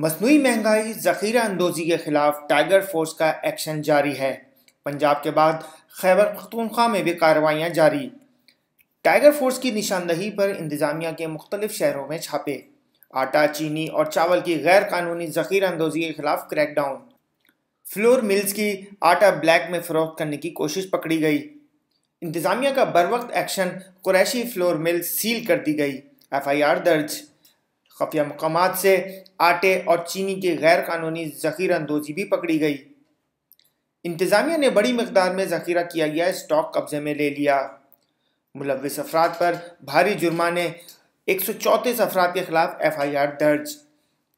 मसनू महंगाई ज़ख़ीरा अंदोज़ी के ख़िलाफ़ टाइगर फोर्स का एक्शन जारी है पंजाब के बाद खैबर ख़तूनखा में भी कार्रवाइयाँ जारी टाइगर फोर्स की निशानदही पर इंतज़ामिया के मुख्तलिफ शहरों में छापे आटा चीनी और चावल की गैर कानूनी ज़ख़ीरा अंदोज़ी के ख़िलाफ़ क्रैकडाउन फ्लोर मिल्स की आटा ब्लैक में फरोख करने की कोशिश पकड़ी गई इंतज़ामिया का बर वक्त action Qureshi flour mills seal कर दी गई एफ आई आर दर्ज खफिया मकाम से आटे और चीनी की गैर कानूनी ज़खीरांदोजी अंदोजी भी पकड़ी गई इंतज़ामिया ने बड़ी मकदार में जखीरा किया गया स्टॉक कब्जे में ले लिया मुलविस अफराद पर भारी जुर्माने एक सौ चौंतीस अफराद के खिलाफ एफ आई आर दर्ज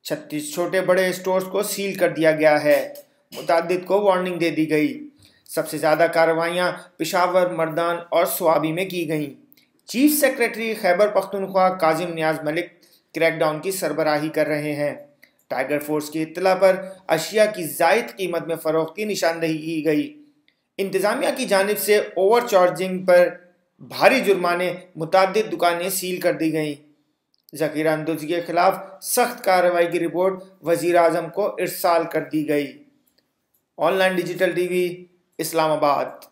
छत्तीस छोटे बड़े स्टोर को सील कर दिया गया है मुतद को वार्निंग दे दी गई सबसे ज़्यादा कार्रवाइयाँ पिशावर मर्दान और स्वाबी में की गईं chief secretary Khyber Pakhtunkhwa Kazim Niaz Malik crackdown की सरबराही कर रहे हैं टाइगर फोर्स की इतला पर अशिया की जायद कीमत में फरोख की निशानदेही की गई इंतज़ामिया की जानब से ओवर चार्जिंग पर भारी जुर्माने मुतद दुकानें सील कर दी गईं जखीरा के खिलाफ सख्त कार्रवाई की रिपोर्ट वजीर अजम को इरसाल कर दी गई ऑनलाइन डिजिटल टीवी इस्लामाबाद